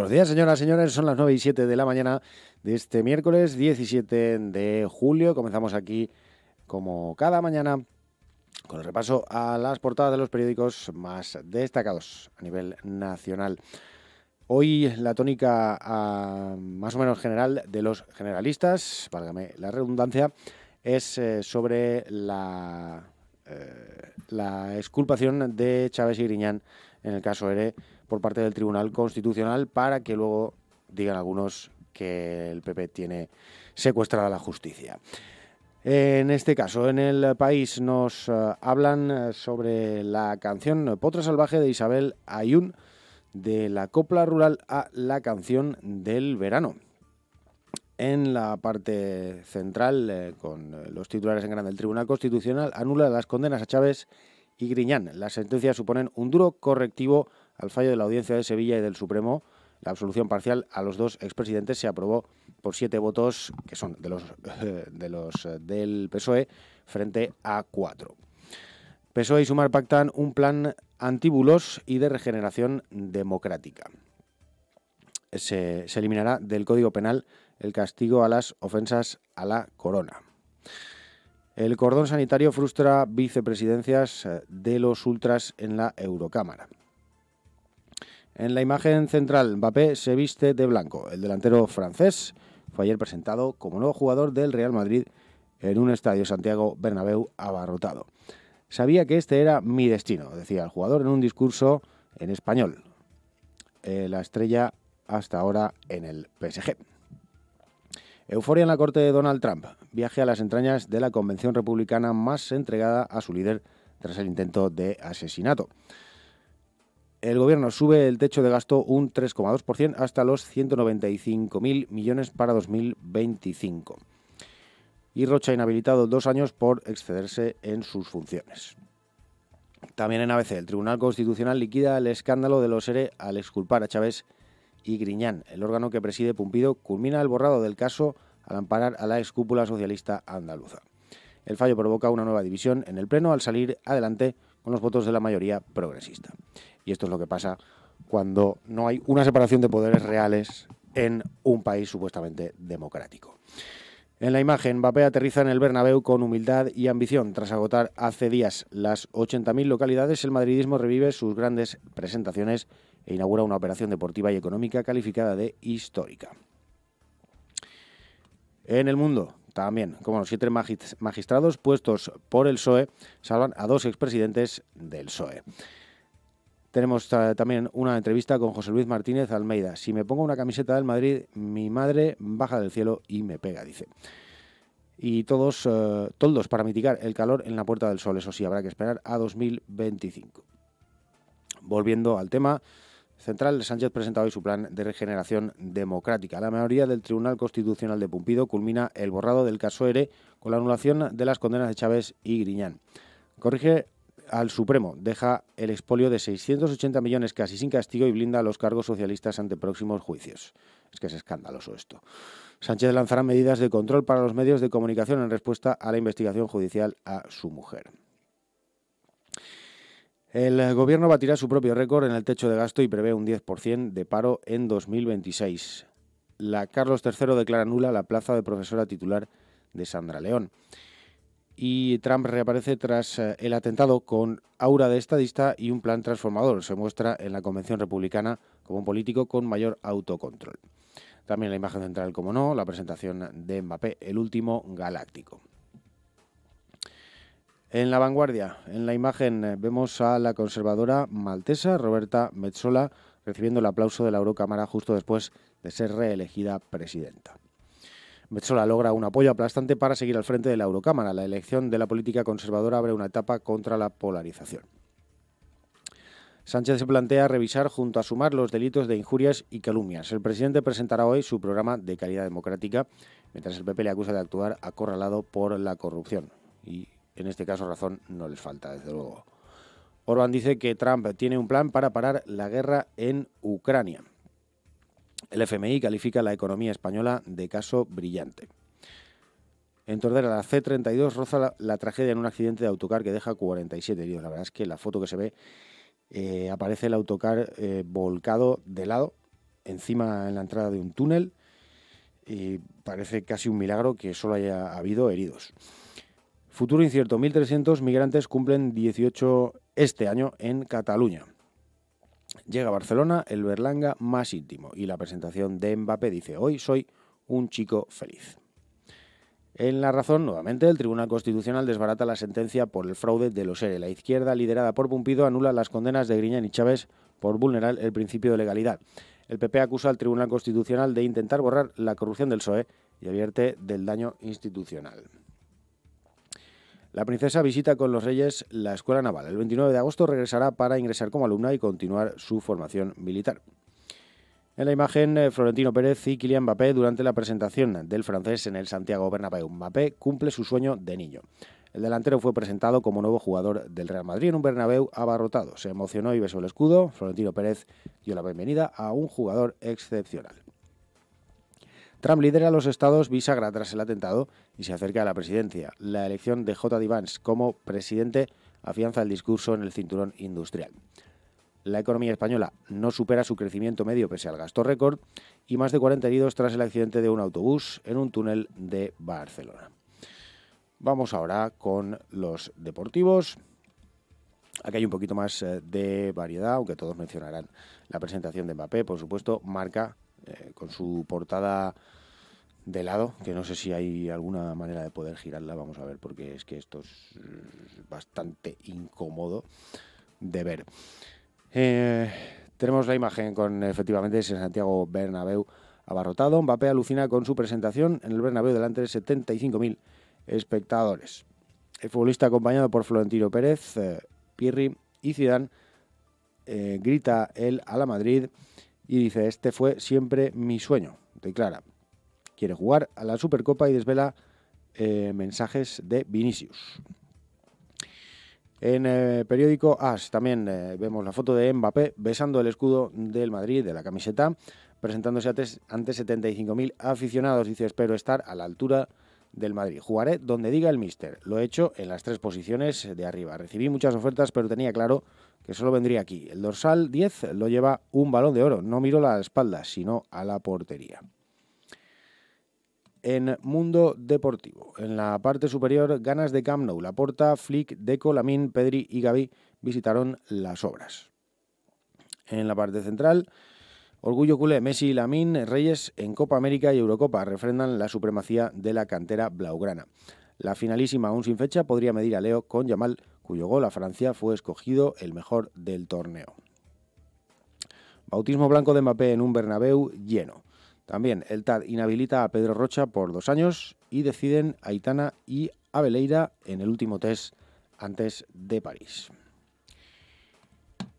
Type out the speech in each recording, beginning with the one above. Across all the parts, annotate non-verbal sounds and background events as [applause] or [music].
Buenos días, señoras, y señores. Son las 9 y 7 de la mañana de este miércoles 17 de julio. Comenzamos aquí, como cada mañana, con el repaso a las portadas de los periódicos más destacados a nivel nacional. Hoy la tónica ah, más o menos general de los generalistas, válgame la redundancia, es eh, sobre la, eh, la exculpación de Chávez y Griñán en el caso ERE por parte del Tribunal Constitucional para que luego digan algunos que el PP tiene secuestrada la justicia. En este caso, en el país nos eh, hablan eh, sobre la canción Potra Salvaje de Isabel Ayun, de la copla rural a la canción del verano. En la parte central, eh, con los titulares en grande, del Tribunal Constitucional anula las condenas a Chávez y Griñán. Las sentencias suponen un duro correctivo al fallo de la Audiencia de Sevilla y del Supremo. La absolución parcial a los dos expresidentes se aprobó por siete votos, que son de los, [laughs] eh, del PSOE, frente a cuatro. PSOE y Sumar pactan un plan antíbulos y de regeneración democrática. se eliminará del Código Penal el castigo a las ofensas a la corona. El cordón sanitario frustra vicepresidencias eh, de los ultras en la Eurocámara. En la imagen central, Mbappé se viste de blanco. El delantero francés fue ayer presentado como nuevo jugador del Real Madrid en un estadio Santiago Bernabéu abarrotado. Sabía que este era mi destino, decía el jugador en un discurso en español. Eh, la estrella hasta ahora en el PSG. Euforia en la corte de Donald Trump. Viaje a las entrañas de la convención republicana más entregada a su líder tras el intento de asesinato. El gobierno sube el techo de gasto un 3,2% hasta los 195.000 millones para 2025. Y Rocha inhabilitado dos años por excederse en sus funciones. También en ABC, el Tribunal Constitucional liquida el escándalo de los ERE al exculpar a Chávez y Griñán. El órgano que preside Pumpido culmina el borrado del caso al amparar a la escúpula socialista andaluza. El fallo provoca una nueva división en el Pleno al salir adelante con los votos de la mayoría progresista. Y esto es lo que pasa cuando no hay una separación de poderes reales en un país supuestamente democrático. En la imagen, Mbappé aterriza en el Bernabéu con humildad y ambición. Tras agotar hace días las 80.000 localidades, el madridismo revive sus grandes presentaciones e inaugura una operación deportiva y económica calificada de histórica. En el mundo, también, como los siete magistrados puestos por el PSOE salvan a dos expresidentes del PSOE. Tenemos también una entrevista con José Luis Martínez Almeida. Si me pongo una camiseta del Madrid, mi madre baja del cielo y me pega, dice. Y todos eh, toldos para mitigar el calor en la Puerta del Sol. E. Eso sí, habrá que esperar a 2025. Volviendo al tema, Central, Sánchez presenta hoy su plan de regeneración democrática. La mayoría del Tribunal Constitucional de Pumpido culmina el borrado del caso ERE con la anulación de las condenas de Chávez y Griñán. Corrige al Supremo, deja el expolio de 680 millones casi sin castigo y blinda a los cargos socialistas ante próximos juicios. Es que es escandaloso esto. Sánchez lanzará medidas de control para los medios de comunicación en respuesta a la investigación judicial a su mujer. El gobierno batirá su propio récord en el techo de gasto y prevé un 10% de paro en 2026. La Carlos III declara nula la plaza de profesora titular de Sandra León. Y Trump reaparece tras eh, el atentado con aura de estadista y un plan transformador. Se muestra en la Convención Republicana como un político con mayor autocontrol. También la imagen central, como no, la presentación de Mbappé, el último galáctico. En la vanguardia, en la imagen, eh, vemos a la conservadora maltesa Roberta Metzola recibiendo el aplauso de la Eurocámara justo después de ser reelegida presidenta. Metzola logra un apoyo aplastante para seguir al frente de la Eurocámara. La elección de la política conservadora abre una etapa contra la polarización. Sánchez se plantea revisar junto a sumar los delitos de injurias y calumnias. El presidente presentará hoy su programa de calidad democrática, mientras el PP le acusa de actuar acorralado por la corrupción. Y en este caso razón no les falta, desde luego. Orban dice que Trump tiene un plan para parar la guerra en Ucrania. El FMI califica la economía española de caso brillante. En Tordera, la C-32 roza la, tragedia en un accidente de autocar que deja 47 heridos. La verdad es que la foto que se ve eh, aparece el autocar eh, volcado de lado, encima en la entrada de un túnel, y parece casi un milagro que solo haya habido heridos. Futuro incierto, 1.300 migrantes cumplen 18 este año en Cataluña. Llega a Barcelona el Berlanga más íntimo y la presentación de Mbappé dice, hoy soy un chico feliz. En La Razón, nuevamente, el Tribunal Constitucional desbarata la sentencia por el fraude de los ERE. La izquierda, liderada por Pumpido, anula las condenas de Griñán y Chávez por vulnerar el principio de legalidad. El PP acusa al Tribunal Constitucional de intentar borrar la corrupción del PSOE y advierte del daño institucional. La princesa visita con los reyes la escuela naval. El 29 de agosto regresará para ingresar como alumna y continuar su formación militar. En la imagen, eh, Florentino Pérez y Kylian Mbappé durante la presentación del francés en el Santiago Bernabéu. Mbappé cumple su sueño de niño. El delantero fue presentado como nuevo jugador del Real Madrid en un Bernabéu abarrotado. Se emocionó y besó el escudo. Florentino Pérez dio la bienvenida a un jugador excepcional. Trump lidera los estados bisagra tras el atentado y se acerca a la presidencia. La elección de J. Divans como presidente afianza el discurso en el cinturón industrial. La economía española no supera su crecimiento medio pese al gasto récord y más de 40 heridos tras el accidente de un autobús en un túnel de Barcelona. Vamos ahora con los deportivos. Aquí hay un poquito más eh, de variedad, aunque todos mencionarán la presentación de Mbappé, por supuesto, marca eh, con su portada de lado, que no sé si hay alguna manera de poder girarla, vamos a ver, porque es que esto es mm, bastante incómodo de ver. Eh, tenemos la imagen con efectivamente ese Santiago Bernabéu abarrotado. Mbappé alucina con su presentación en el Bernabéu delante de 75.000 espectadores. El futbolista acompañado por Florentino Pérez, eh, Pirri y Zidane eh, grita él a la Madrid y dice, este fue siempre mi sueño, declara quiere jugar a la Supercopa y desvela eh, mensajes de Vinicius. En el eh, periódico AS también eh, vemos la foto de Mbappé besando el escudo del Madrid, de la camiseta, presentándose ante 75.000 aficionados. Dice, espero estar a la altura del Madrid. Jugaré donde diga el míster. Lo he hecho en las tres posiciones de arriba. Recibí muchas ofertas, pero tenía claro que solo vendría aquí. El dorsal 10 lo lleva un balón de oro. No miro la espalda, sino a la portería en Mundo Deportivo. En la parte superior, ganas de Camp Nou. Laporta, Flick, Deco, Lamín, Pedri y Gaby visitaron las obras. En la parte central, orgullo culé, Messi y Lamín, Reyes en Copa América y Eurocopa refrendan la supremacía de la cantera blaugrana. La finalísima, aún sin fecha, podría medir a Leo con Yamal, cuyo gol a Francia fue escogido el mejor del torneo. Bautismo blanco de Mbappé en un Bernabéu lleno. También el TAD inhabilita a Pedro Rocha por dos años y deciden a Itana y a en el último test antes de París.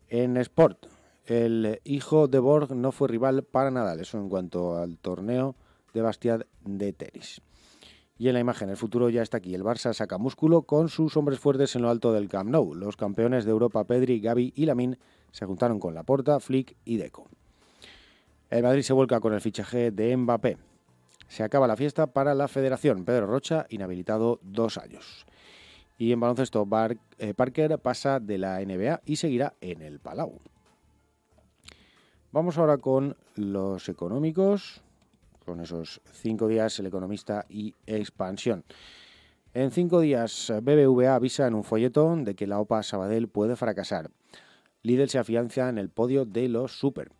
En Sport, el hijo de Borg no fue rival para Nadal, eso en cuanto al torneo de Bastiad de Teris. Y en la imagen, el futuro ya está aquí. El Barça saca músculo con sus hombres fuertes en lo alto del Camp Nou. Los campeones de Europa Pedri, Gaby y Lamin se juntaron con Laporta, Flick y Deco. El Madrid se vuelca con el fichaje de Mbappé. Se acaba la fiesta para la federación. Pedro Rocha, inhabilitado dos años. Y en baloncesto, eh, Parker pasa de la NBA y seguirá en el Palau. Vamos ahora con los económicos, con esos cinco días, el economista y expansión. En cinco días, BBVA avisa en un folletón de que la OPA Sabadell puede fracasar. Lidl se afianza en el podio de los super.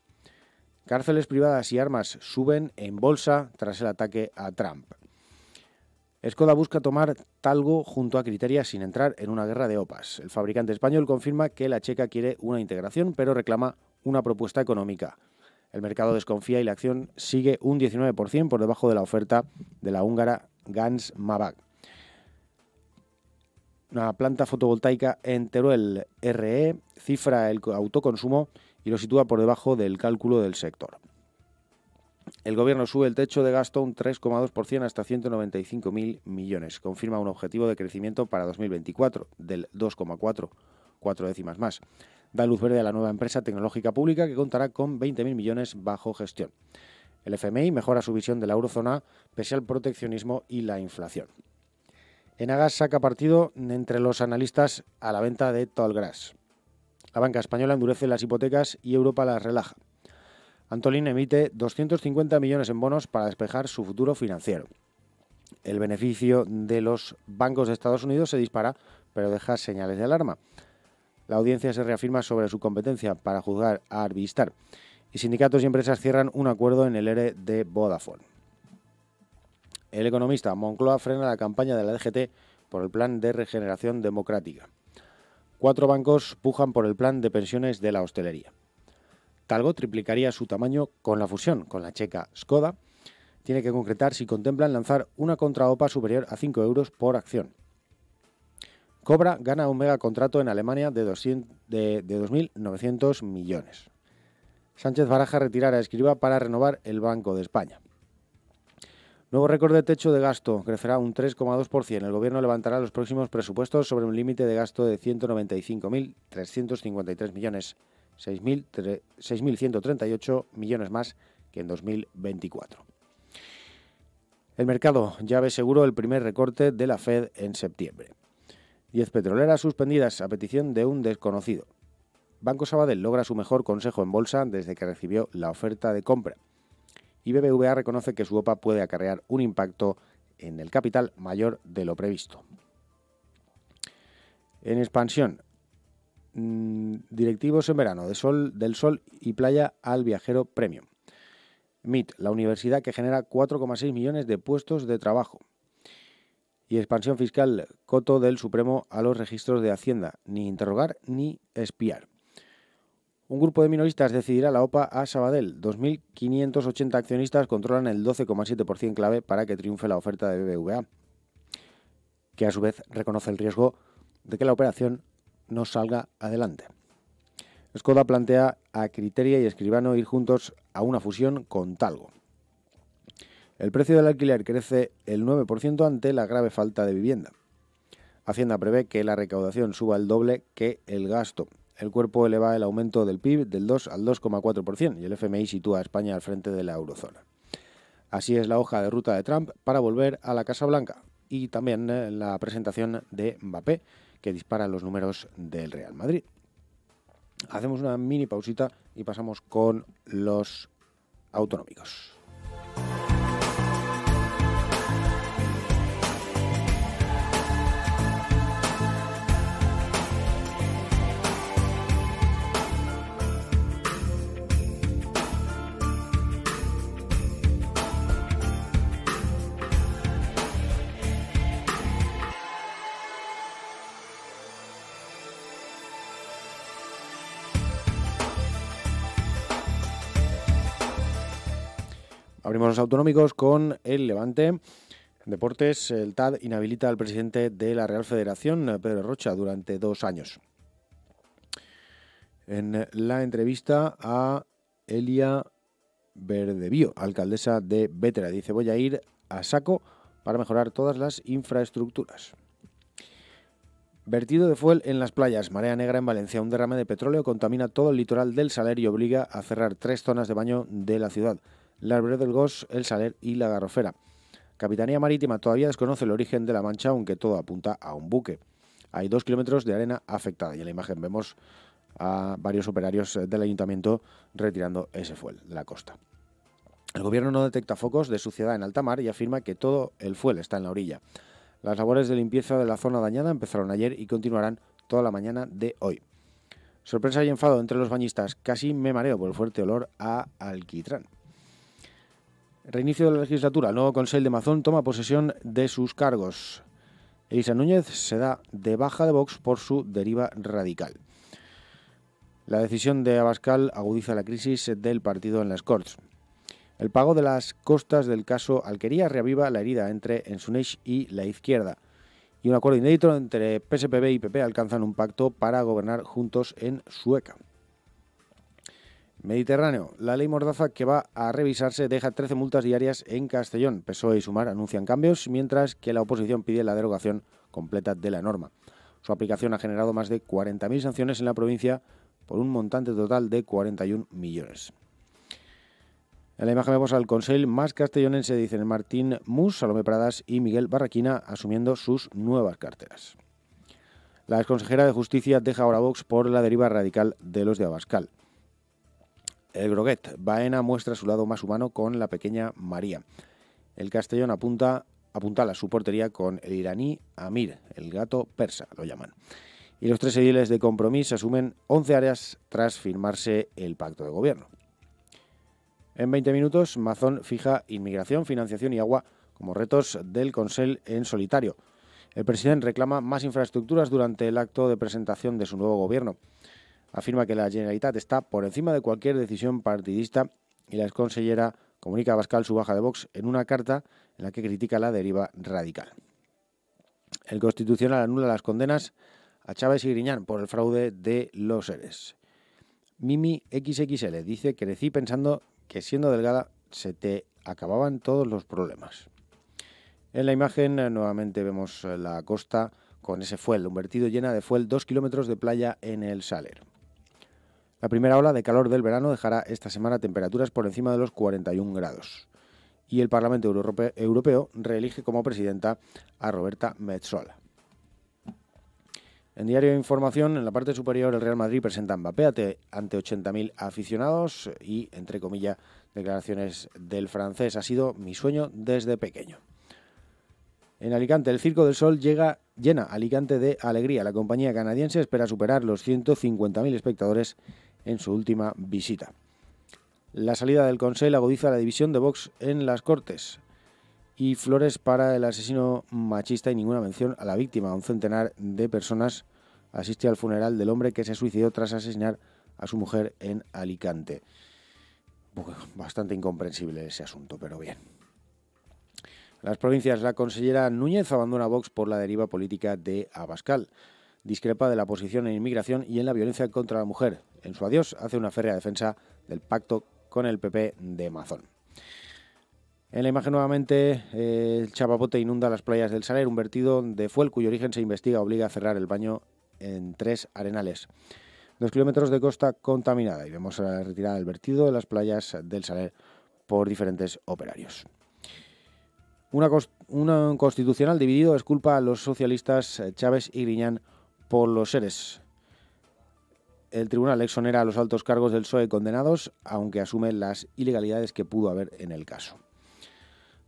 Cárceles privadas y armas suben en bolsa tras el ataque a Trump. Skoda busca tomar Talgo junto a Criteria sin entrar en una guerra de OPAs. El fabricante español confirma que la checa quiere una integración, pero reclama una propuesta económica. El mercado desconfía y la acción sigue un 19% por debajo de la oferta de la húngara Gans Mabag. Una planta fotovoltaica en Teruel RE cifra el autoconsumo y lo sitúa por debajo del cálculo del sector. El gobierno sube el techo de gasto un 3,2% hasta 195.000 millones. Confirma un objetivo de crecimiento para 2024 del 2,4, cuatro décimas más. Da luz verde a la nueva empresa tecnológica pública que contará con 20.000 millones bajo gestión. El FMI mejora su visión de la eurozona pese al proteccionismo y la inflación. Enagas saca partido entre los analistas a la venta de Tallgrass. La banca española endurece las hipotecas y Europa las relaja. Antolín emite 250 millones en bonos para despejar su futuro financiero. El beneficio de los bancos de Estados Unidos se dispara, pero deja señales de alarma. La audiencia se reafirma sobre su competencia para juzgar a Arbistar y sindicatos y empresas cierran un acuerdo en el ERE de Vodafone. El economista Moncloa frena la campaña de la DGT por el plan de regeneración democrática. Cuatro bancos pujan por el plan de pensiones de la hostelería. Talgo triplicaría su tamaño con la fusión con la checa Skoda. Tiene que concretar si contemplan lanzar una contraopa superior a 5 euros por acción. Cobra gana un megacontrato en Alemania de, de, 2.900 millones. Sánchez Baraja retirará a Escriba para renovar el Banco de España. Nuevo récord de techo de gasto, crecerá un 3,2%. El Gobierno levantará los próximos presupuestos sobre un límite de gasto de 195.353 millones, 6.138 millones más que en 2024. El mercado ya ve seguro el primer recorte de la Fed en septiembre. 10 petroleras suspendidas a petición de un desconocido. Banco Sabadell logra su mejor consejo en bolsa desde que recibió la oferta de compra y BBVA reconoce que su OPA puede acarrear un impacto en el capital mayor de lo previsto. En expansión, mm, directivos en verano, de sol, del sol y playa al viajero premium. MIT, la universidad que genera 4,6 millones de puestos de trabajo. Y expansión fiscal, coto del Supremo a los registros de Hacienda, ni interrogar ni espiar. Un grupo de minoristas decidirá la OPA a Sabadell. 2.580 accionistas controlan el 12,7% clave para que triunfe la oferta de BBVA, que a su vez reconoce el riesgo de que la operación no salga adelante. Skoda plantea a Criteria y Escribano ir juntos a una fusión con Talgo. El precio del alquiler crece el 9% ante la grave falta de vivienda. Hacienda prevé que la recaudación suba el doble que el gasto. El cuerpo eleva el aumento del PIB del 2 al 2,4% y el FMI sitúa a España al frente de la eurozona. Así es la hoja de ruta de Trump para volver a la Casa Blanca y también eh, la presentación de Mbappé, que dispara los números del Real Madrid. Hacemos una mini pausita y pasamos con los autonómicos. Abrimos los autonómicos con el Levante. Deportes, el TAD inhabilita al presidente de la Real Federación, Pedro Rocha, durante dos años. En la entrevista a Elia Verdevío, alcaldesa de Vétera, dice voy a ir a saco para mejorar todas las infraestructuras. Vertido de fuel en las playas, marea negra en Valencia, un derrame de petróleo contamina todo el litoral del Saler y obliga a cerrar tres zonas de baño de la ciudad la del Gos, el Saler y la Garrofera. Capitanía Marítima todavía desconoce el origen de la mancha, aunque todo apunta a un buque. Hay dos kilómetros de arena afectada y en la imagen vemos a varios operarios eh, del ayuntamiento retirando ese fuel de la costa. El gobierno no detecta focos de suciedad en alta mar y afirma que todo el fuel está en la orilla. Las labores de limpieza de la zona dañada empezaron ayer y continuarán toda la mañana de hoy. Sorpresa y enfado entre los bañistas, casi me mareo por el fuerte olor a alquitrán. Reinicio de la legislatura. El nuevo Consejo de Mazón toma posesión de sus cargos. Elisa Núñez se da de baja de Vox por su deriva radical. La decisión de Abascal agudiza la crisis del partido en las Cortes. El pago de las costas del caso Alquería reaviva la herida entre Ensunech y la izquierda. Y un acuerdo inédito entre PSPB y PP alcanzan un pacto para gobernar juntos en Sueca. Mediterráneo. La ley Mordaza que va a revisarse deja 13 multas diarias en Castellón. PSOE y Sumar anuncian cambios, mientras que la oposición pide la derogación completa de la norma. Su aplicación ha generado más de 40.000 sanciones en la provincia por un montante total de 41 millones. En la imagen vemos al Consejo más castellonense, dicen Martín Mus, Salomé Pradas y Miguel Barraquina, asumiendo sus nuevas carteras. La exconsejera de Justicia deja ahora Vox por la deriva radical de los de Abascal el Groguet. Baena muestra su lado más humano con la pequeña María. El Castellón apunta, a su portería con el iraní Amir, el gato persa, lo llaman. Y los tres ediles de compromiso asumen 11 áreas tras firmarse el pacto de gobierno. En 20 minutos, Mazón fija inmigración, financiación y agua como retos del Consell en solitario. El presidente reclama más infraestructuras durante el acto de presentación de su nuevo gobierno afirma que la Generalitat está por encima de cualquier decisión partidista y la exconsellera comunica a Bascal su baja de Vox en una carta en la que critica la deriva radical. El Constitucional anula las condenas a Chávez y Griñán por el fraude de los seres. Mimi XXL dice, crecí pensando que siendo delgada se te acababan todos los problemas. En la imagen eh, nuevamente vemos eh, la costa con ese fuel, un vertido llena de fuel, dos kilómetros de playa en el Saler. La primera ola de calor del verano dejará esta semana temperaturas por encima de los 41 grados. Y el Parlamento Europeo reelige como presidenta a Roberta Metzola. En Diario de Información, en la parte superior, el Real Madrid presenta a Mbappé ante 80.000 aficionados y, entre comillas, declaraciones del francés. Ha sido mi sueño desde pequeño. En Alicante, el Circo del Sol llega llena Alicante de alegría. La compañía canadiense espera superar los 150.000 espectadores en su última visita. La salida del Consejo agudiza la división de Vox en las Cortes y flores para el asesino machista y ninguna mención a la víctima. Un centenar de personas asiste al funeral del hombre que se suicidó tras asesinar a su mujer en Alicante. Bastante incomprensible ese asunto, pero bien. las provincias, la consellera Núñez abandona Vox por la deriva política de Abascal discrepa de la posición en inmigración y en la violencia contra la mujer. En su adiós hace una férrea defensa del pacto con el PP de Mazón. En la imagen nuevamente el chapapote inunda las playas del Saler, un vertido de fuel cuyo origen se investiga obliga a cerrar el baño en tres arenales. Dos kilómetros de costa contaminada y vemos la retirada del vertido de las playas del Saler por diferentes operarios. Una, constitucional dividido es culpa a los socialistas Chávez y Griñán por los seres. El tribunal exonera a los altos cargos del PSOE condenados, aunque asume las ilegalidades que pudo haber en el caso.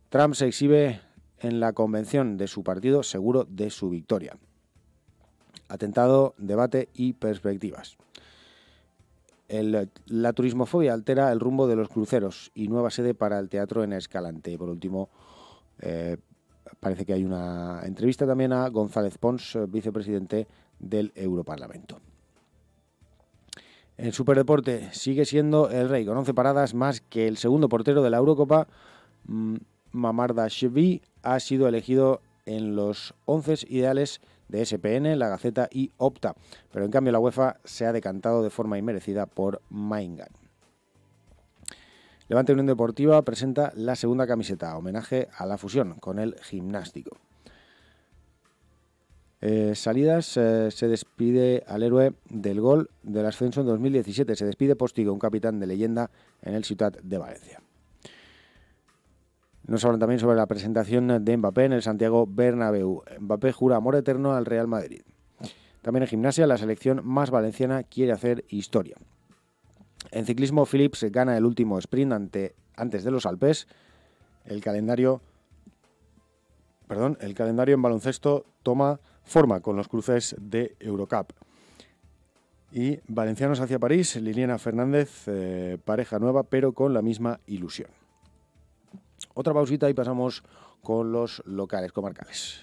Trump se exhibe en la convención de su partido, seguro de su victoria. Atentado, debate y perspectivas. El, la turismofobia altera el rumbo de los cruceros y nueva sede para el teatro en Escalante. por último, eh, parece que hay una entrevista también a González Pons, vicepresidente del Europarlamento. El Superdeporte sigue siendo el rey, con 11 paradas más que el segundo portero de la Eurocopa, mm, Mamarda Shevi, ha sido elegido en los 11 ideales de SPN, La Gaceta y Opta, pero en cambio la UEFA se ha decantado de forma inmerecida por Maingan. Levante Unión Deportiva presenta la segunda camiseta, homenaje a la fusión con el gimnástico. Eh, salidas eh, se despide al héroe del gol del ascenso en 2017. Se despide Postigo, un capitán de leyenda en el Ciudad de Valencia. Nos hablan también sobre la presentación de Mbappé en el Santiago Bernabéu. Mbappé jura amor eterno al Real Madrid. También en gimnasia, la selección más valenciana quiere hacer historia. En ciclismo, Philips gana el último sprint ante, antes de los Alpes. El calendario, perdón, el calendario en baloncesto toma forma con los cruces de Eurocup. Y Valencianos hacia París, Liliana Fernández, eh, pareja nueva, pero con la misma ilusión. Otra pausita y pasamos con los locales comarcales.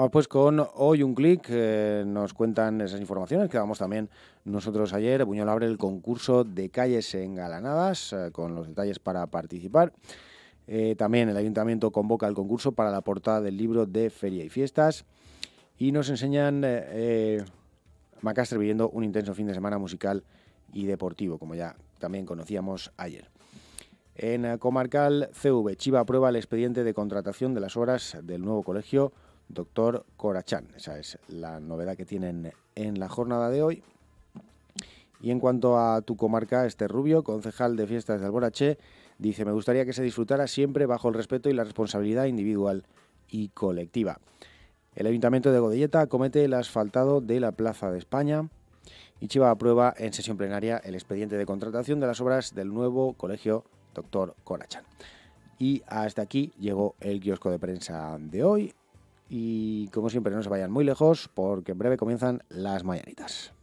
Ah, pues con hoy un clic, eh, nos cuentan esas informaciones que damos también nosotros ayer. Buñol abre el concurso de calles engalanadas eh, con los detalles para participar. Eh, también el ayuntamiento convoca el concurso para la portada del libro de Feria y Fiestas. Y nos enseñan Macastre viviendo un intenso fin de semana musical y deportivo, como ya también conocíamos ayer. En Comarcal CV, Chiva aprueba el expediente de contratación de las obras del nuevo colegio Doctor Corachán. Esa es la novedad que tienen en la jornada de hoy. Y en cuanto a tu comarca, este Rubio, concejal de fiestas de Alborache, dice, me gustaría que se disfrutara siempre bajo el respeto y la responsabilidad individual y colectiva. El Ayuntamiento de Godelleta comete el asfaltado de la Plaza de España y Chiva aprueba en sesión plenaria el expediente de contratación de las obras del nuevo colegio Doctor Corachán. Y hasta aquí llegó el kiosco de prensa de hoy y como siempre no se vayan muy lejos porque en breve comienzan las mañanitas.